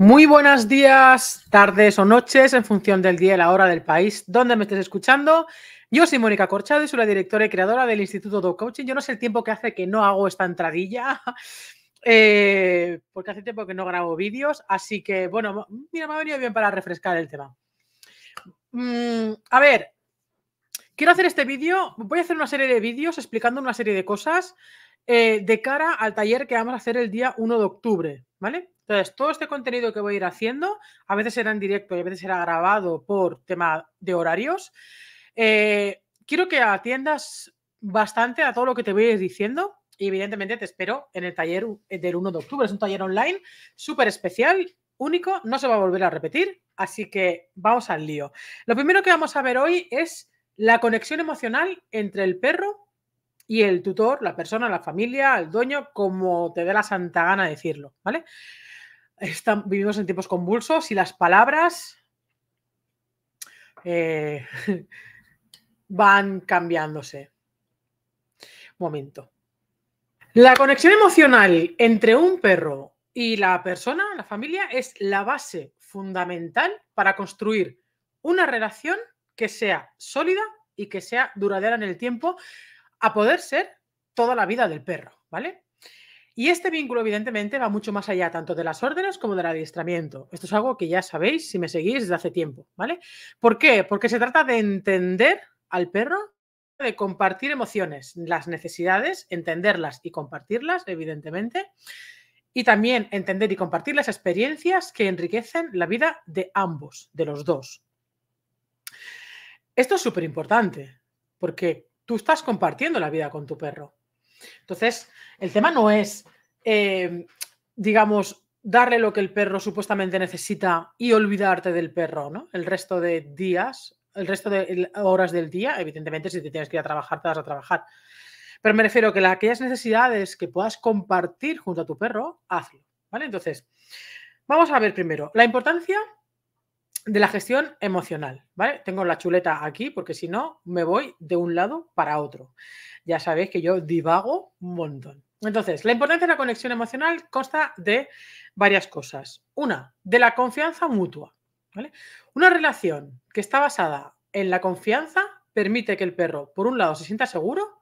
Muy buenos días, tardes o noches, en función del día y la hora del país donde me estés escuchando. Yo soy Mónica Corchado y soy la directora y creadora del Instituto Do Coaching. Yo no sé el tiempo que hace que no hago esta entradilla, eh, porque hace tiempo que no grabo vídeos, así que bueno, mira, me ha venido bien para refrescar el tema. Mm, a ver, quiero hacer este vídeo, voy a hacer una serie de vídeos explicando una serie de cosas eh, de cara al taller que vamos a hacer el día 1 de octubre, ¿vale? Entonces, todo este contenido que voy a ir haciendo, a veces será en directo y a veces será grabado por tema de horarios. Eh, quiero que atiendas bastante a todo lo que te voy a ir diciendo. Y evidentemente te espero en el taller eh, del 1 de octubre. Es un taller online súper especial, único, no se va a volver a repetir. Así que vamos al lío. Lo primero que vamos a ver hoy es la conexión emocional entre el perro y el tutor, la persona, la familia, el dueño, como te dé la santa gana decirlo, ¿vale? están, vivimos en tiempos convulsos y las palabras eh, van cambiándose. Momento. La conexión emocional entre un perro y la persona, la familia, es la base fundamental para construir una relación que sea sólida y que sea duradera en el tiempo, a poder ser toda la vida del perro, ¿vale? Y este vínculo, evidentemente, va mucho más allá tanto de las órdenes como del adiestramiento. Esto es algo que ya sabéis si me seguís desde hace tiempo, ¿vale? ¿Por qué? Porque se trata de entender al perro, de compartir emociones, las necesidades, entenderlas y compartirlas, evidentemente, y también entender y compartir las experiencias que enriquecen la vida de ambos, de los dos. Esto es súper importante, porque tú estás compartiendo la vida con tu perro. Entonces, el tema no es, em, digamos, darle lo que el perro supuestamente necesita y olvidarte del perro, ¿no? El resto de días, el resto de horas del día, evidentemente, si te tienes que ir a trabajar, te vas a trabajar. Pero me refiero que aquellas necesidades que puedas compartir junto a tu perro, hazlo, ¿vale? Entonces, vamos a ver primero la importancia de la gestión emocional, ¿vale? Tengo la chuleta aquí porque si no me voy de un lado para otro. Ya sabéis que yo divago un montón. Entonces, la importancia de la conexión emocional consta de varias cosas. Una, de la confianza mutua. ¿vale? Una relación que está basada en la confianza permite que el perro, por un lado, se sienta seguro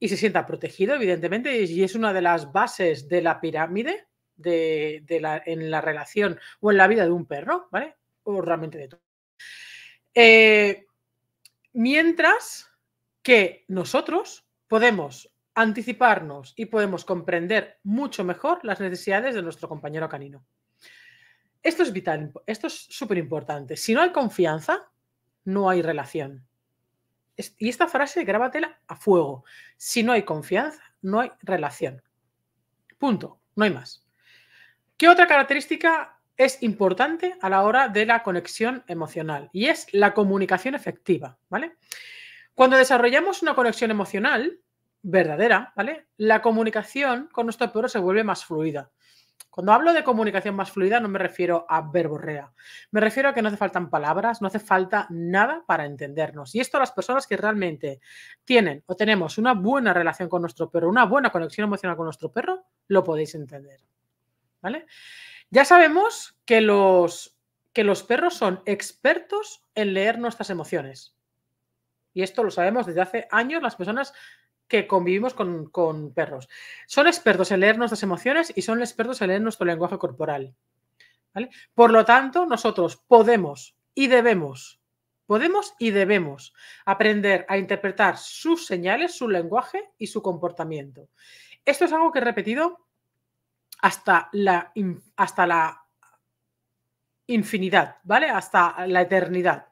y se sienta protegido, evidentemente, y es una de las bases de la pirámide de la, en la relación o en la vida de un perro, ¿vale? o realmente de todo. Eh, mientras que nosotros podemos anticiparnos y podemos comprender mucho mejor las necesidades de nuestro compañero canino. Esto es vital, esto es súper importante. Si no hay confianza, no hay relación. Y esta frase grábatela a fuego. Si no hay confianza, no hay relación. Punto, no hay más. ¿Qué otra característica es importante a la hora de la conexión emocional y es la comunicación efectiva, ¿vale? Cuando desarrollamos una conexión emocional verdadera, ¿vale? La comunicación con nuestro perro se vuelve más fluida. Cuando hablo de comunicación más fluida no me refiero a verborrea, me refiero a que no hace falta palabras, no hace falta nada para entendernos. Y esto las personas que realmente tienen o tenemos una buena relación con nuestro perro, una buena conexión emocional con nuestro perro, lo podéis entender. ¿vale? Ya sabemos que los, que los perros son expertos en leer nuestras emociones. Y esto lo sabemos desde hace años las personas que convivimos con, perros. Son expertos en leer nuestras emociones y son expertos en leer nuestro lenguaje corporal. Por lo tanto, nosotros podemos y debemos, podemos y debemos aprender a interpretar sus señales, su lenguaje y su comportamiento. Esto es algo que he repetido hasta la, hasta la infinidad, ¿vale? Hasta la eternidad.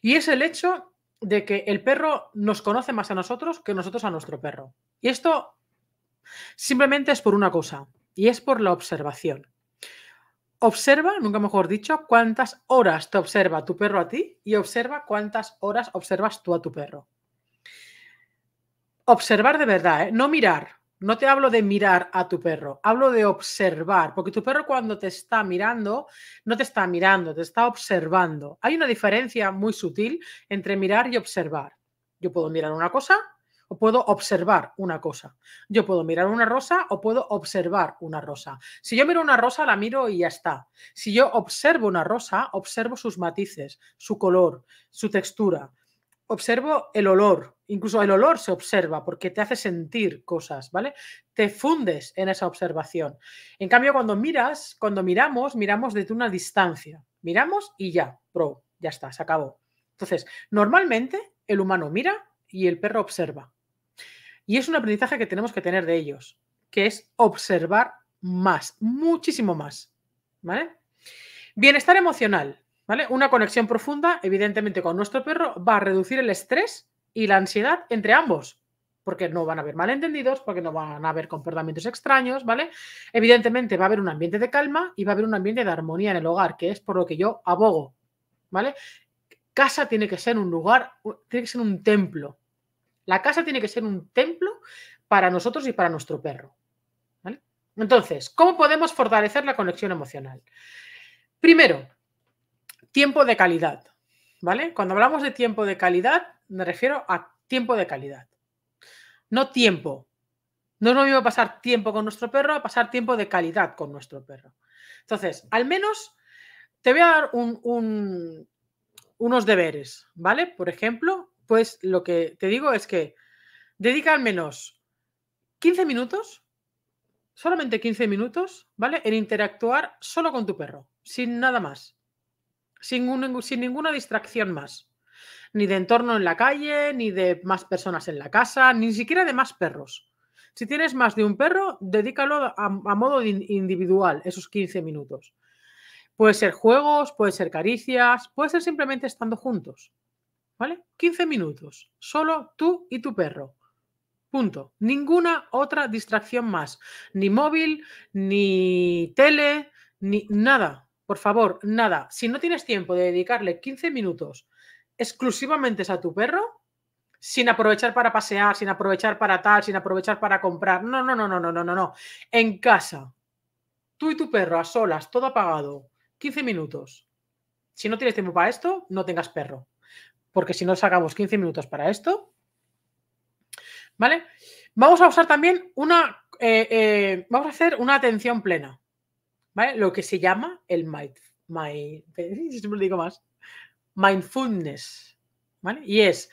Y es el hecho de que el perro nos conoce más a nosotros que nosotros a nuestro perro. Y esto simplemente es por una cosa, y es por la observación. Observa, nunca mejor dicho, cuántas horas te observa tu perro a ti y observa cuántas horas observas tú a tu perro. Observar de verdad, ¿eh? no mirar, no te hablo de mirar a tu perro, hablo de observar, porque tu perro cuando te está mirando, no te está mirando, te está observando. Hay una diferencia muy sutil entre mirar y observar. Yo puedo mirar una cosa o puedo observar una cosa. Yo puedo mirar una rosa o puedo observar una rosa. Si yo miro una rosa, la miro y ya está. Si yo observo una rosa, observo sus matices, su color, su textura, observo el olor, incluso el olor se observa porque te hace sentir cosas, ¿vale? Te fundes en esa observación. En cambio, cuando miras, cuando miramos, miramos desde una distancia. Miramos y ya, pro, ya está, se acabó. Entonces, normalmente el humano mira y el perro observa. Y es un aprendizaje que tenemos que tener de ellos, que es observar más, muchísimo más, ¿vale? Bienestar emocional. ¿Vale? Una conexión profunda, evidentemente, con nuestro perro va a reducir el estrés y la ansiedad entre ambos, porque no van a haber malentendidos, porque no van a haber comportamientos extraños, ¿vale? Evidentemente va a haber un ambiente de calma y va a haber un ambiente de armonía en el hogar, que es por lo que yo abogo, ¿vale? Casa tiene que ser un lugar, tiene que ser un templo. La casa tiene que ser un templo para nosotros y para nuestro perro. Entonces, ¿cómo podemos fortalecer la conexión emocional? Primero, Tiempo de calidad, ¿vale? Cuando hablamos de tiempo de calidad, me refiero a tiempo de calidad. No tiempo. No es lo mismo pasar tiempo con nuestro perro a pasar tiempo de calidad con nuestro perro. Entonces, al menos te voy a dar unos deberes, ¿vale? Por ejemplo, pues lo que te digo es que dedica al menos 15 minutos, solamente 15 minutos, ¿vale? En interactuar solo con tu perro, sin nada más sin, ninguna distracción más. Ni de entorno en la calle, ni de más personas en la casa, ni siquiera de más perros. Si tienes más de un perro, dedícalo a, a modo individual esos 15 minutos. Puede ser juegos, puede ser caricias, puede ser simplemente estando juntos. ¿Vale? 15 minutos, solo tú y tu perro. Punto. Ninguna otra distracción más. Ni móvil, ni tele, ni nada. Por favor, nada, si no tienes tiempo de dedicarle 15 minutos exclusivamente a tu perro, sin aprovechar para pasear, sin aprovechar para tal, sin aprovechar para comprar. No, no, no, no, no, no, no, no. En casa, tú y tu perro a solas, todo apagado, 15 minutos. Si no tienes tiempo para esto, no tengas perro. Porque si no sacamos 15 minutos para esto, ¿vale? Vamos a usar también una, eh, eh, vamos a hacer una atención plena. Lo que se llama el mind, mindfulness, Y es,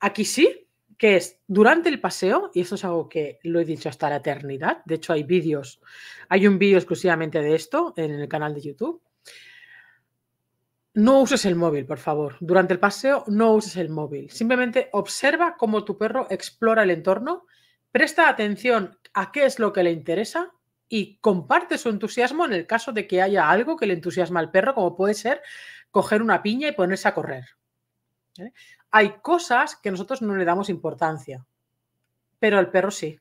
aquí sí, que es durante el paseo, y esto es algo que lo he dicho hasta la eternidad, de hecho hay vídeos, hay un vídeo exclusivamente de esto en el canal de YouTube. No uses el móvil, por favor. Durante el paseo no uses el móvil. Simplemente observa cómo tu perro explora el entorno, presta atención a qué es lo que le interesa y comparte su entusiasmo en el caso de que haya algo que le entusiasma al perro, como puede ser coger una piña y ponerse a correr. Hay cosas que nosotros no le damos importancia, pero al perro sí.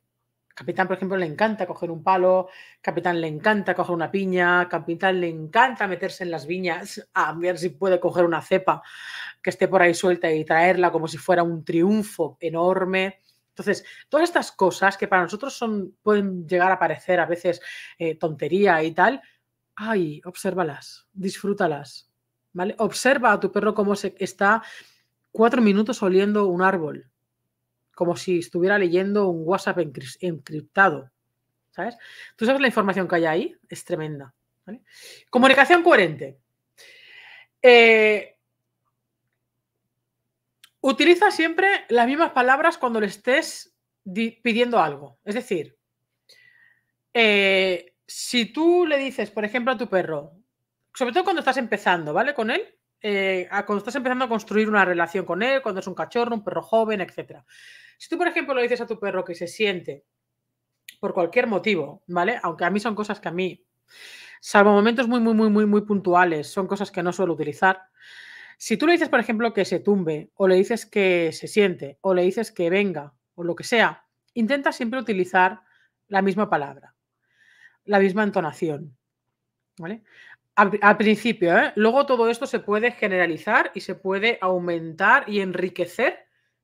Capitán, por ejemplo, le encanta coger un palo, Capitán le encanta coger una piña, Capitán le encanta meterse en las viñas a ver si puede coger una cepa que esté por ahí suelta y traerla como si fuera un triunfo enorme. Entonces, todas estas cosas que para nosotros son, pueden llegar a parecer a veces eh, tontería y tal, ay, obsérvalas, disfrútalas, ¿vale? Observa a tu perro cómo se, está cuatro minutos oliendo un árbol, como si estuviera leyendo un WhatsApp encriptado, ¿sabes? Tú sabes la información que hay ahí, es tremenda. Comunicación coherente. Eh, Utiliza siempre las mismas palabras cuando le estés pidiendo algo. Es decir, eh, si tú le dices, por ejemplo, a tu perro, sobre todo cuando estás empezando, ¿vale? Con él, eh, cuando estás empezando a construir una relación con él, cuando es un cachorro, un perro joven, etc. Si tú, por ejemplo, le dices a tu perro que se siente por cualquier motivo, ¿vale? Aunque a mí son cosas que a mí, salvo momentos muy, muy, muy, muy, muy puntuales, son cosas que no suelo utilizar. Si tú le dices, por ejemplo, que se tumbe, o le dices que se siente, o le dices que venga, o lo que sea, intenta siempre utilizar la misma palabra, la misma entonación. ¿vale? Al, principio, ¿eh? luego todo esto se puede generalizar y se puede aumentar y enriquecer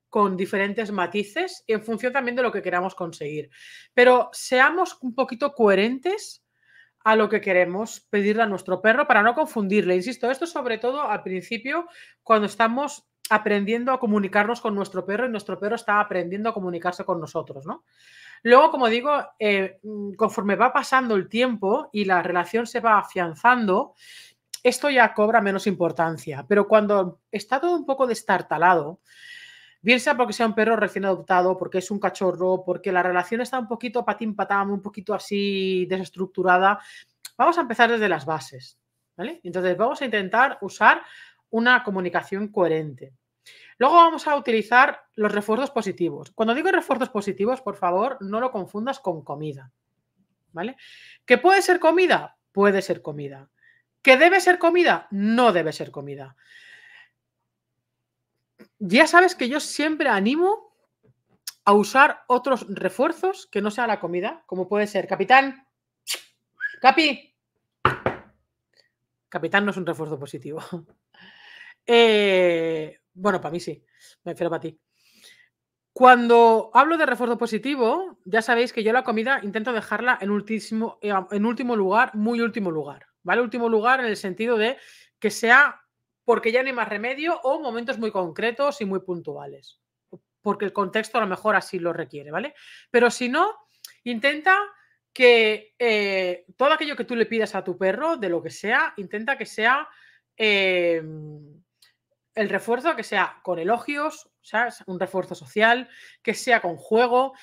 con diferentes matices en función también de lo que queramos conseguir. Pero seamos un poquito coherentes a lo que queremos pedirle a nuestro perro para no confundirle. Insisto, esto sobre todo al principio cuando estamos aprendiendo a comunicarnos con nuestro perro y nuestro perro está aprendiendo a comunicarse con nosotros, ¿no? Luego, como digo, eh, mm, conforme va pasando el tiempo y la relación se va afianzando, esto ya cobra menos importancia. Pero cuando está todo un poco destartalado, Bien sea porque sea un perro recién adoptado, porque es un cachorro, porque la relación está un poquito patín patam, un poquito así desestructurada. Vamos a empezar desde las bases, ¿vale? Entonces vamos a intentar usar una comunicación coherente. Luego vamos a utilizar los refuerzos positivos. Cuando digo refuerzos positivos, por favor, no lo confundas con comida, ¿vale? ¿Que puede ser comida? Puede ser comida. ¿Que debe ser comida? No debe ser comida. Ya sabes que yo siempre animo a usar otros refuerzos que no sea la comida, como puede ser capitán, capi. Capitán no es un refuerzo positivo. Eh, bueno, para mí sí, me refiero para ti. Cuando hablo de refuerzo positivo, ya sabéis que yo la comida intento dejarla en último, eh, en último lugar, muy último lugar, ¿vale? Último lugar en el sentido de que sea porque ya no hay más remedio o momentos muy concretos y muy puntuales, porque el contexto a lo mejor así lo requiere, ¿vale? Pero si no, intenta que eh, todo aquello que tú le pidas a tu perro, de lo que sea, intenta que sea em, el refuerzo, que sea con elogios, o sea, un refuerzo social, que sea con juego.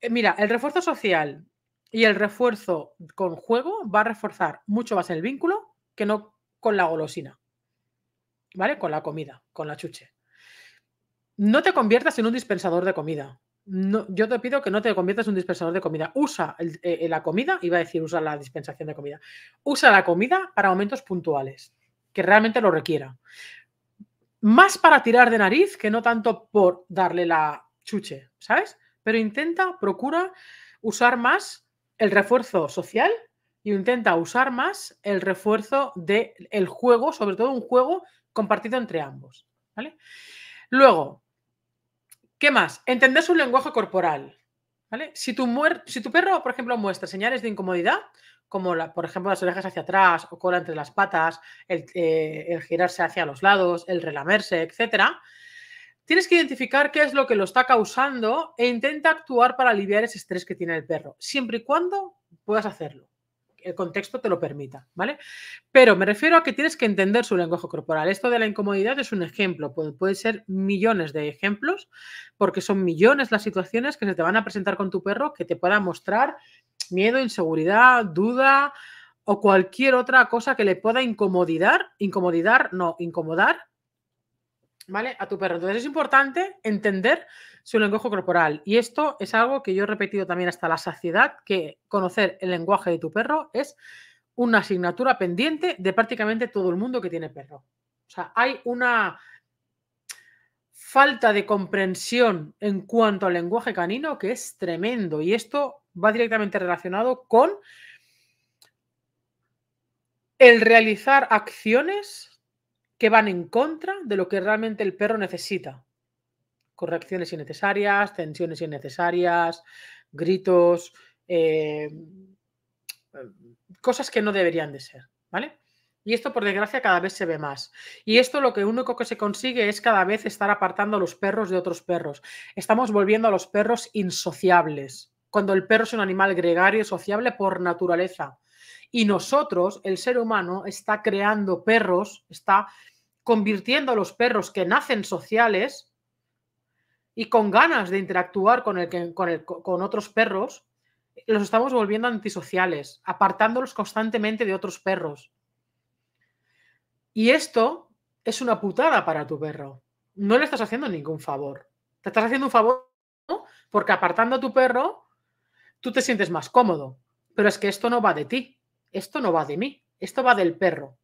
Eh, mira, el refuerzo social y el refuerzo con juego va a reforzar mucho más el vínculo que no con la golosina. ¿vale? Con la comida, con la chuche. No te conviertas en un dispensador de comida. No, yo te pido que no te conviertas en un dispensador de comida. Usa eh, eh, la comida, iba a decir usa la dispensación de comida. Usa la comida para momentos puntuales, que realmente lo requiera. Más para tirar de nariz que no tanto por darle la chuche, ¿sabes? Pero intenta, procura usar más el refuerzo social y intenta usar más el refuerzo del el juego, sobre todo un juego compartido entre ambos. ¿vale? Luego, ¿qué más? Entender su lenguaje corporal. ¿vale? Si, tu si tu perro, por ejemplo, muestra señales de incomodidad, como la, por ejemplo las orejas hacia atrás o cola entre las patas, el, eh, el girarse hacia los lados, el relamerse, etcétera, Tienes que identificar qué es lo que lo está causando e intenta actuar para aliviar ese estrés que tiene el perro, siempre y cuando puedas hacerlo el contexto te lo permita, ¿vale? Pero me refiero a que tienes que entender su lenguaje corporal. Esto de la incomodidad es un ejemplo, pueden puede ser millones de ejemplos, porque son millones las situaciones que se te van a presentar con tu perro que te pueda mostrar miedo, inseguridad, duda o cualquier otra cosa que le pueda incomodar, incomodidad, no, incomodar ¿vale? A tu perro. Entonces es importante entender su lenguaje corporal. Y esto es algo que yo he repetido también hasta la saciedad, que conocer el lenguaje de tu perro es una asignatura pendiente de prácticamente todo el mundo que tiene perro. O sea, hay una falta de comprensión en cuanto al lenguaje canino que es tremendo. Y esto va directamente relacionado con el realizar acciones que van en contra de lo que realmente el perro necesita. Correcciones innecesarias, tensiones innecesarias, gritos, eh, cosas que no deberían de ser, ¿vale? Y esto, por desgracia, cada vez se ve más. Y esto lo que único que se consigue es cada vez estar apartando a los perros de otros perros. Estamos volviendo a los perros insociables, cuando el perro es un animal gregario y sociable por naturaleza. Y nosotros, el ser humano, está creando perros, está convirtiendo a los perros que nacen sociales y con ganas de interactuar con, el con, otros perros, los estamos volviendo antisociales, apartándolos constantemente de otros perros. Y esto es una putada para tu perro. No le estás haciendo ningún favor. Te estás haciendo un favor porque apartando a tu perro, tú te sientes más cómodo. Pero es que esto no va de ti esto no va de mí, esto va del perro.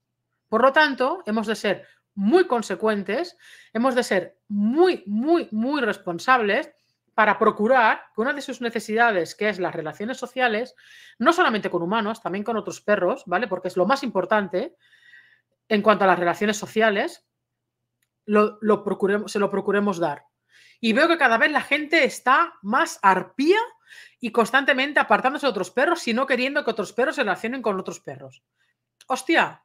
Por lo tanto, hemos de ser muy consecuentes, hemos de ser muy, muy, muy responsables para procurar que una de sus necesidades, que es las relaciones sociales, no solamente con humanos, también con otros perros, ¿vale? Porque es lo más importante en cuanto a las relaciones sociales, se lo procuremos dar. Y veo que cada vez la gente está más arpía y constantemente apartándose de otros perros y no queriendo que otros perros se relacionen con otros perros. Hostia,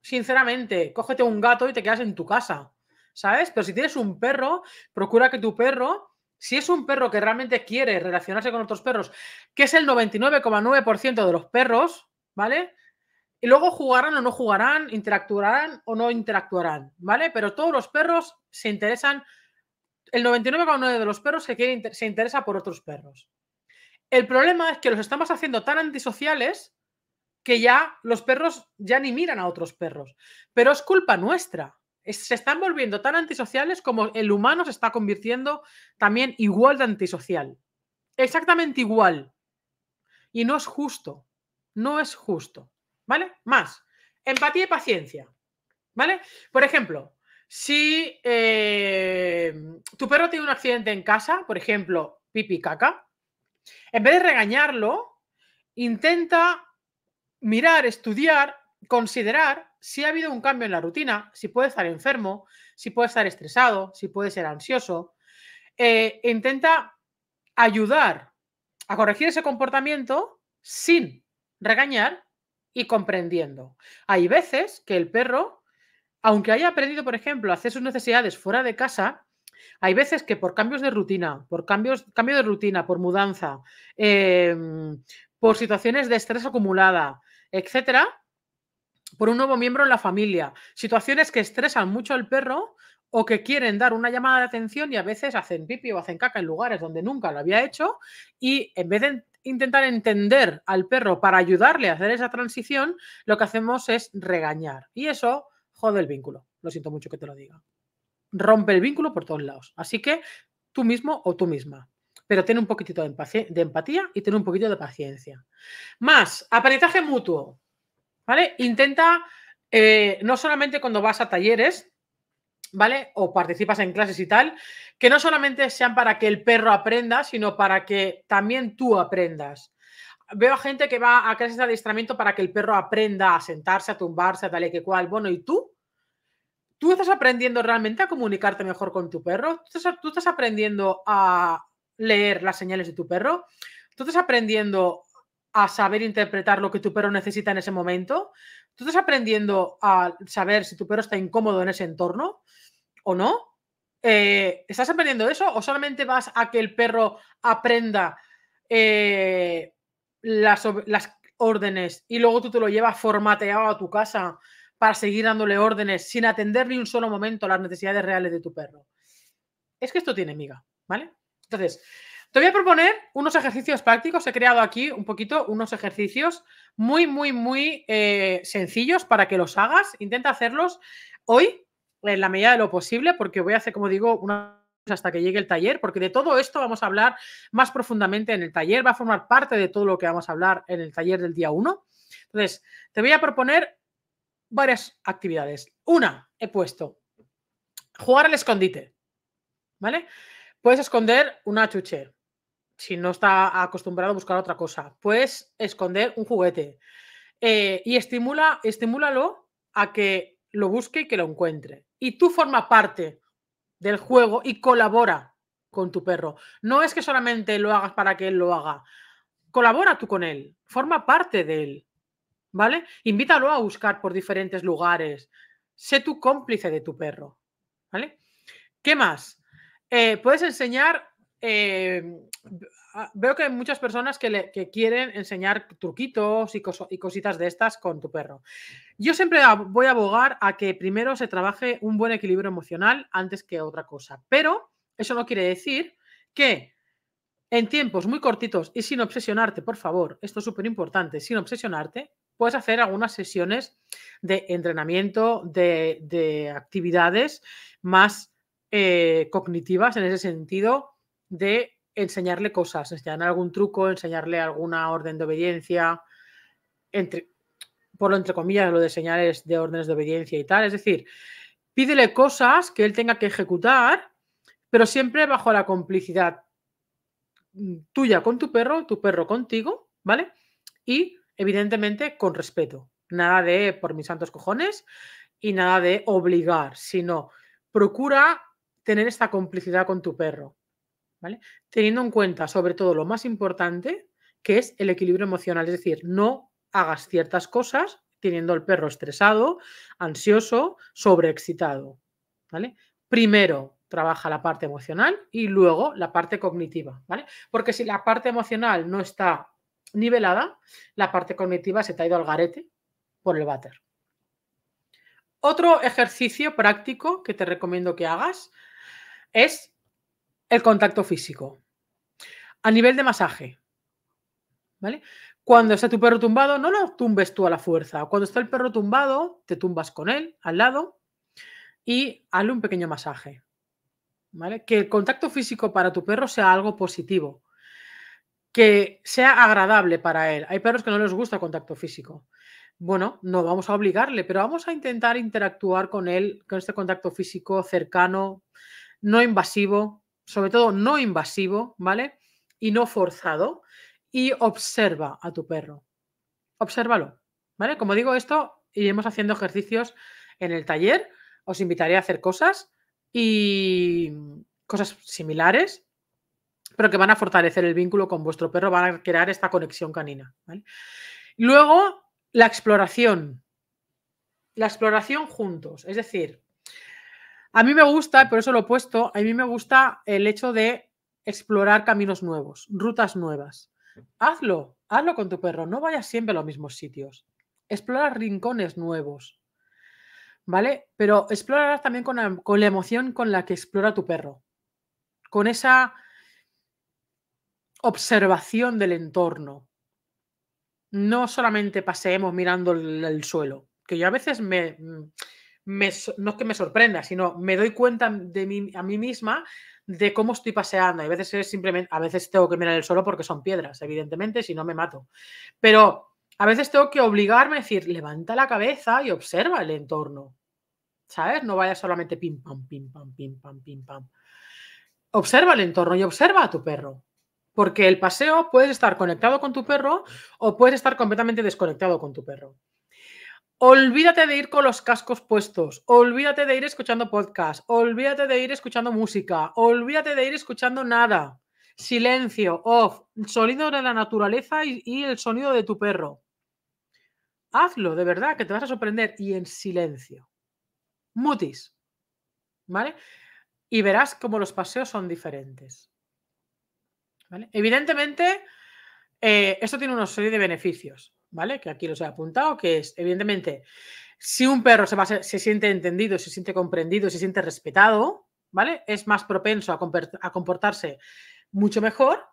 sinceramente, cógete un gato y te quedas en tu casa, ¿sabes? Pero si tienes un perro, procura que tu perro, si es un perro que realmente quiere relacionarse con otros perros, que es el 99,9% de los perros, ¿vale? Y luego jugarán o no jugarán, interactuarán o no interactuarán, ¿vale? Pero todos los perros se interesan, el 99,9% de los perros se, se interesa por otros perros, el problema es que los estamos haciendo tan antisociales que ya los perros ya ni miran a otros perros. Pero es culpa nuestra. se están volviendo tan antisociales como el humano se está convirtiendo también igual de antisocial. Exactamente igual. Y no es justo. No es justo. ¿Vale? Más. Empatía y paciencia. ¿Vale? Por ejemplo, si eh, tu perro tiene un accidente en casa, por ejemplo, pipi caca, en vez de regañarlo, intenta mirar, estudiar, considerar si ha habido un cambio en la rutina, si puede estar enfermo, si puede estar estresado, si puede ser ansioso. Eh, intenta ayudar a corregir ese comportamiento sin regañar y comprendiendo. Hay veces que el perro, aunque haya aprendido, por ejemplo, a hacer sus necesidades fuera de casa, hay veces que por cambios de rutina, por cambios, cambio de rutina, por mudanza, em, por situaciones de estrés acumulada, etcétera, por un nuevo miembro en la familia, situaciones que estresan mucho al perro o que quieren dar una llamada de atención y a veces hacen pipi o hacen caca en lugares donde nunca lo había hecho y en vez de intentar entender al perro para ayudarle a hacer esa transición, lo que hacemos es regañar y eso jode el vínculo. Lo siento mucho que te lo diga rompe el vínculo por todos lados. Así que tú mismo o tú misma. Pero ten un poquitito de, empatía y ten un poquito de paciencia. Más, aprendizaje mutuo. ¿Vale? Intenta, eh, no solamente cuando vas a talleres, ¿vale? O participas en clases y tal, que no solamente sean para que el perro aprenda, sino para que también tú aprendas. Veo a gente que va a clases de adiestramiento para que el perro aprenda a sentarse, a tumbarse, a tal y que cual. Bueno, ¿y tú? tú estás aprendiendo realmente a comunicarte mejor con tu perro, tú estás, aprendiendo a leer las señales de tu perro, tú estás aprendiendo a saber interpretar lo que tu perro necesita en ese momento, tú estás aprendiendo a saber si tu perro está incómodo en ese entorno o no. Eh, ¿Estás aprendiendo eso o solamente vas a que el perro aprenda eh, las, las órdenes y luego tú te lo llevas formateado a tu casa para seguir dándole órdenes sin atender ni un solo momento las necesidades reales de tu perro. Es que esto tiene miga, ¿vale? Entonces, te voy a proponer unos ejercicios prácticos. He creado aquí un poquito unos ejercicios muy, muy, muy eh, sencillos para que los hagas. Intenta hacerlos hoy en la medida de lo posible porque voy a hacer, como digo, una hasta que llegue el taller, porque de todo esto vamos a hablar más profundamente en el taller, va a formar parte de todo lo que vamos a hablar en el taller del día 1. Entonces, te voy a proponer varias actividades. Una, he puesto jugar al escondite. ¿Vale? Puedes esconder una chuche. Si no está acostumbrado a buscar otra cosa, puedes esconder un juguete. Eh, y estimula, estimúlalo a que lo busque y que lo encuentre. Y tú forma parte del juego y colabora con tu perro. No es que solamente lo hagas para que él lo haga. Colabora tú con él, forma parte de él. ¿vale? Invítalo a buscar por diferentes lugares. Sé tu cómplice de tu perro, ¿vale? ¿Qué más? Eh, puedes enseñar. Eh, ah, veo que hay muchas personas que, quieren enseñar truquitos y, cositas de estas con tu perro. Yo siempre voy a abogar a que primero se trabaje un buen equilibrio emocional antes que otra cosa. Pero eso no quiere decir que en tiempos muy cortitos y sin obsesionarte, por favor, esto es súper importante, sin obsesionarte, puedes hacer algunas sesiones de entrenamiento, de, actividades más eh, cognitivas en ese sentido de enseñarle cosas, enseñarle algún truco, enseñarle alguna orden de obediencia, entre, por lo entre comillas, lo de señales de órdenes de obediencia y tal. Es decir, pídele cosas que él tenga que ejecutar, pero siempre bajo la complicidad mm, tuya con tu perro, tu perro contigo, ¿vale? Y evidentemente con respeto. Nada de por mis santos cojones y nada de obligar, sino procura tener esta complicidad con tu perro, ¿vale? Teniendo en cuenta sobre todo lo más importante, que es el equilibrio emocional, es decir, no hagas ciertas cosas teniendo el perro estresado, ansioso, sobreexcitado, ¿vale? Primero trabaja la parte emocional y luego la parte cognitiva, ¿vale? Porque si la parte emocional no está nivelada, la parte cognitiva se te ha ido al garete por el váter. Otro ejercicio práctico que te recomiendo que hagas es el contacto físico. A nivel de masaje, ¿vale? Cuando está tu perro tumbado, no lo tumbes tú a la fuerza. Cuando está el perro tumbado, te tumbas con él al lado y hazle un pequeño masaje. ¿Vale? Que el contacto físico para tu perro sea algo positivo que sea agradable para él. Hay perros que no les gusta contacto físico. Bueno, no vamos a obligarle, pero vamos a intentar interactuar con él, con este contacto físico cercano, no invasivo, sobre todo no invasivo, ¿vale? Y no forzado. Y observa a tu perro. Obsérvalo, ¿vale? Como digo esto, iremos haciendo ejercicios en el taller. Os invitaré a hacer cosas y cosas similares pero que van a fortalecer el vínculo con vuestro perro, van a crear esta conexión canina. Luego, la exploración. La exploración juntos. Es decir, a mí me gusta, por eso lo he puesto, a mí me gusta el hecho de explorar caminos nuevos, rutas nuevas. Hazlo, hazlo con tu perro, no vayas siempre a los mismos sitios. Explora rincones nuevos, ¿vale? Pero explorarás también con la emoción con la que explora tu perro, con esa observación del entorno. No solamente paseemos mirando el, suelo, que yo a veces me, mm, no es que me sorprenda, sino me doy cuenta de mí, a mí misma de cómo estoy paseando. A veces es simplemente, a veces tengo que mirar el suelo porque son piedras, evidentemente, si no me mato. Pero a veces tengo que obligarme a decir, levanta la cabeza y observa el entorno. ¿Sabes? No vaya solamente pim, pam, pim, pam, pim, pam, pim, pam. Observa el entorno y observa a tu perro. Porque el paseo puedes estar conectado con tu perro o puedes estar completamente desconectado con tu perro. Olvídate de ir con los cascos puestos, olvídate de ir escuchando podcast, olvídate de ir escuchando música, olvídate de ir escuchando nada. Silencio, off, sonido de la naturaleza y, y el sonido de tu perro. Hazlo, de verdad, que te vas a sorprender y en silencio. Mutis. ¿Vale? Y verás cómo los paseos son diferentes. Evidentemente, eh, esto tiene una serie de beneficios, ¿vale? Que aquí los he apuntado, que es, evidentemente, si un perro se, se siente entendido, se siente comprendido, se siente respetado, ¿vale? Es más propenso a, comportarse mucho mejor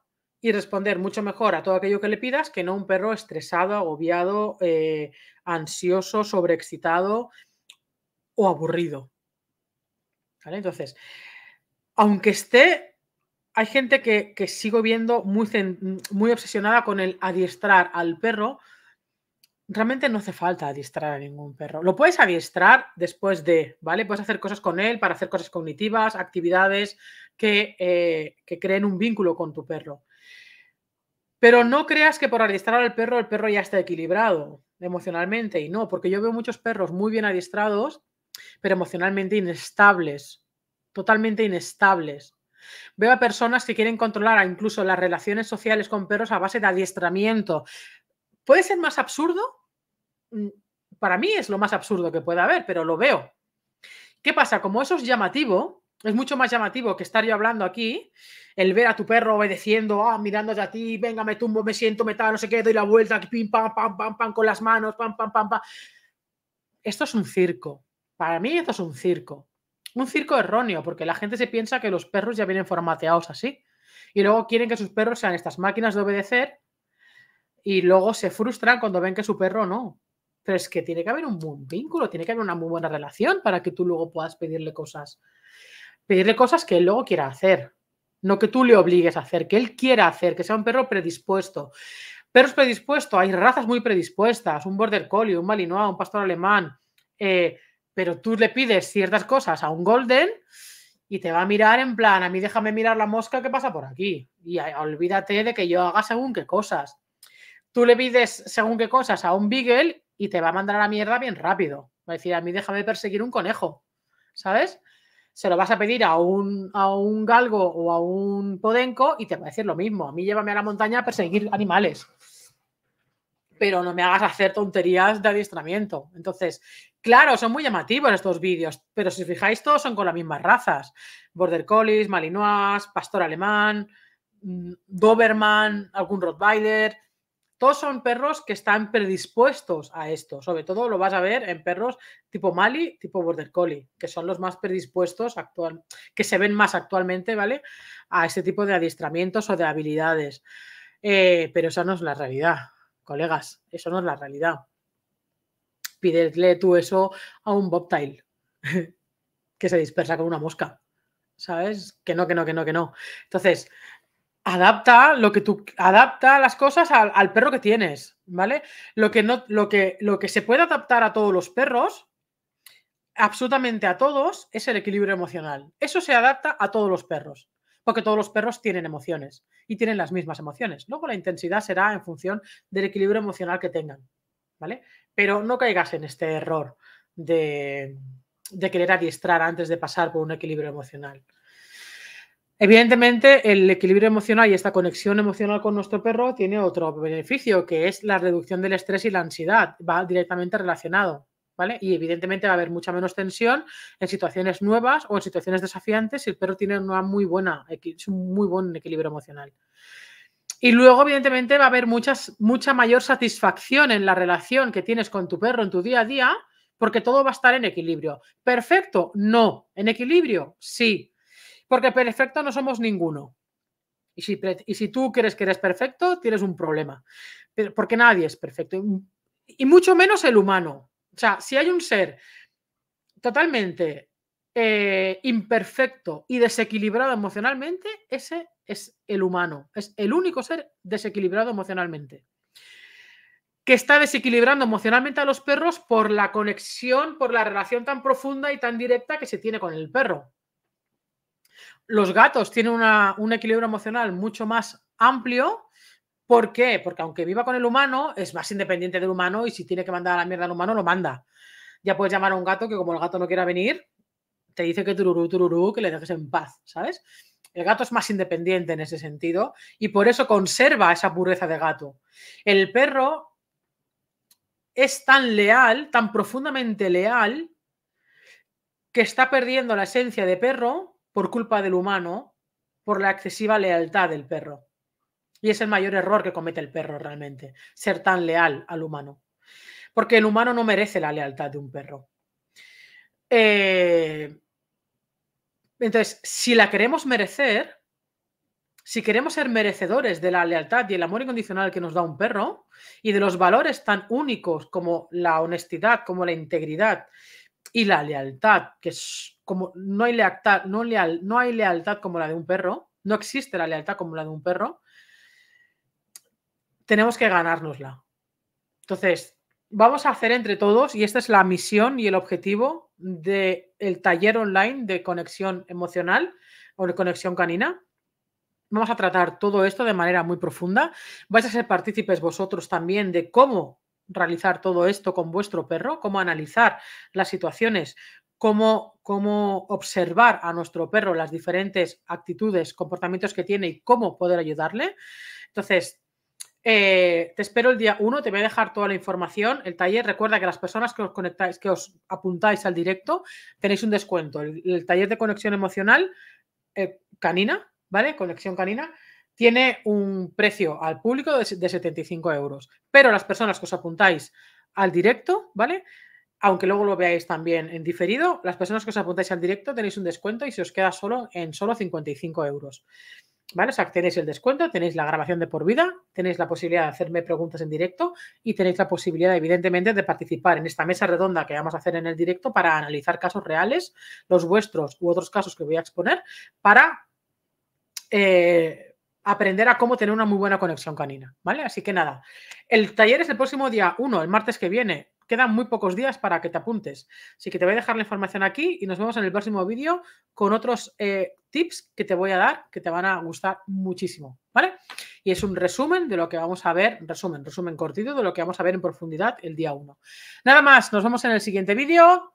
y responder mucho mejor a todo aquello que le pidas que no un perro estresado, agobiado, eh, ansioso, sobreexcitado o aburrido. Entonces, aunque esté hay gente que, sigo viendo muy, muy, obsesionada con el adiestrar al perro. Realmente no hace falta adiestrar a ningún perro. Lo puedes adiestrar después de, ¿vale? Puedes hacer cosas con él para hacer cosas cognitivas, actividades que, eh, que creen un vínculo con tu perro. Pero no creas que por adiestrar al perro el perro ya está equilibrado emocionalmente y no, porque yo veo muchos perros muy bien adiestrados, pero emocionalmente inestables, totalmente inestables. Veo a personas que quieren controlar incluso las relaciones sociales con perros a base de adiestramiento. ¿Puede ser más absurdo? Mm, para mí es lo más absurdo que pueda haber, pero lo veo. ¿Qué pasa? Como eso es llamativo, es mucho más llamativo que estar yo hablando aquí, el ver a tu perro obedeciendo, ah, mirándote a ti, venga, me tumbo, me siento, me no sé qué, doy la vuelta, pim, pam, pam, pam, pam, con las manos, pam, pam, pam, pam. Esto es un circo. Para mí esto es un circo un circo erróneo, porque la gente se piensa que los perros ya vienen formateados así. Y luego quieren que sus perros sean estas máquinas de obedecer y luego se frustran cuando ven que su perro no. Pero es que tiene que haber un buen vínculo, tiene que haber una muy buena relación para que tú luego puedas pedirle cosas. Pedirle cosas que él luego quiera hacer, no que tú le obligues a hacer, que él quiera hacer, que sea un perro predispuesto. Perros predispuestos, hay razas muy predispuestas, un border collie, un malinois, un pastor alemán, eh, pero tú le pides ciertas cosas a un golden y te va a mirar en plan, a mí déjame mirar la mosca que pasa por aquí y olvídate de que yo haga según qué cosas. Tú le pides según qué cosas a un beagle y te va a mandar a la mierda bien rápido. Va a decir, a mí déjame perseguir un conejo, ¿sabes? Se lo vas a pedir a un, a un galgo o a un podenco y te va a decir lo mismo. A mí llévame a la montaña a perseguir animales pero no me hagas hacer tonterías de adiestramiento. Entonces, claro, son muy llamativos estos vídeos, pero si fijáis, todos son con las mismas razas. Border Collies, Malinois, Pastor Alemán, mm, Doberman, algún Rottweiler. Todos son perros que están predispuestos a esto. Sobre todo lo vas a ver en perros tipo Mali, tipo Border Collie, que son los más predispuestos actual, que se ven más actualmente, ¿vale? A este tipo de adiestramientos o de habilidades. Eh, pero esa no es la realidad. Colegas, eso no es la realidad. Pídele tú eso a un bobtail que se dispersa con una mosca. ¿Sabes? Que no, que no, que no, que no. Entonces, adapta lo que tú adapta las cosas al, perro que tienes, ¿vale? Lo que no, lo que, lo que se puede adaptar a todos los perros, absolutamente a todos, es el equilibrio emocional. Eso se adapta a todos los perros porque todos los perros tienen emociones y tienen las mismas emociones. Luego la intensidad será en función del equilibrio emocional que tengan, ¿vale? Pero no caigas en este error de, de querer adiestrar antes de pasar por un equilibrio emocional. Evidentemente, el equilibrio emocional y esta conexión emocional con nuestro perro tiene otro beneficio, que es la reducción del estrés y la ansiedad. Va directamente relacionado. Y evidentemente va a haber mucha menos tensión en situaciones nuevas o en situaciones desafiantes si el perro tiene una muy buena, un muy buen equilibrio emocional. Y luego, evidentemente, va a haber muchas, mucha mayor satisfacción en la relación que tienes con tu perro en tu día a día, porque todo va a estar en equilibrio. ¿Perfecto? No. ¿En equilibrio? Sí. Porque perfecto no somos ninguno. Y si, y si tú crees que eres perfecto, tienes un problema. Porque nadie es perfecto. Y mucho menos el humano. O sea, si hay un ser totalmente eh, imperfecto y desequilibrado emocionalmente, ese es el humano. Es el único ser desequilibrado emocionalmente. Que está desequilibrando emocionalmente a los perros por la conexión, por la relación tan profunda y tan directa que se tiene con el perro. Los gatos tienen un equilibrio emocional mucho más amplio ¿Por qué? Porque aunque viva con el humano, es más independiente del humano y si tiene que mandar a la mierda al humano, lo manda. Ya puedes llamar a un gato que como el gato no quiera venir, te dice que tururú, tururú, que le dejes en paz, ¿sabes? El gato es más independiente en ese sentido y por eso conserva esa pureza de gato. El perro es tan leal, tan profundamente leal, que está perdiendo la esencia de perro por culpa del humano, por la excesiva lealtad del perro. Y es el mayor error que comete el perro realmente, ser tan leal al humano. Porque el humano no merece la lealtad de un perro. Eh, entonces, si la queremos merecer, si queremos ser merecedores de la lealtad y el amor incondicional que nos da un perro y de los valores tan únicos como la honestidad, como la integridad y la lealtad, que es como no hay lealtad, no, leal, no hay lealtad como la de un perro, no existe la lealtad como la de un perro, tenemos que ganárnosla. Entonces, vamos a hacer entre todos, y esta es la misión y el objetivo del el taller online de conexión emocional o de conexión canina. Vamos a tratar todo esto de manera muy profunda. Vais a ser partícipes vosotros también de cómo realizar todo esto con vuestro perro, cómo analizar las situaciones, cómo, cómo observar a nuestro perro las diferentes actitudes, comportamientos que tiene y cómo poder ayudarle. Entonces, eh, te espero el día 1, te voy a dejar toda la información, el taller. Recuerda que las personas que os conectáis, que os apuntáis al directo, tenéis un descuento. El, taller de conexión emocional eh, canina, ¿vale? Conexión canina, tiene un precio al público de, de 75 euros. Pero las personas que os apuntáis al directo, ¿vale? aunque luego lo veáis también en diferido, las personas que os apuntáis al directo tenéis un descuento y se os queda solo en solo 55 euros. ¿Vale? O sea, tenéis el descuento, tenéis la grabación de por vida, tenéis la posibilidad de hacerme preguntas en directo y tenéis la posibilidad, evidentemente, de participar en esta mesa redonda que vamos a hacer en el directo para analizar casos reales, los vuestros u otros casos que voy a exponer, para eh, aprender a cómo tener una muy buena conexión canina, ¿vale? Así que nada, el taller es el próximo día 1, el martes que viene, quedan muy pocos días para que te apuntes. Así que te voy a dejar la información aquí y nos vemos en el próximo vídeo con otros eh, tips que te voy a dar que te van a gustar muchísimo, ¿vale? Y es un resumen de lo que vamos a ver, resumen, resumen cortito de lo que vamos a ver en profundidad el día 1. Nada más, nos vemos en el siguiente vídeo.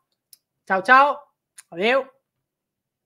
Chao, chao. Adiós.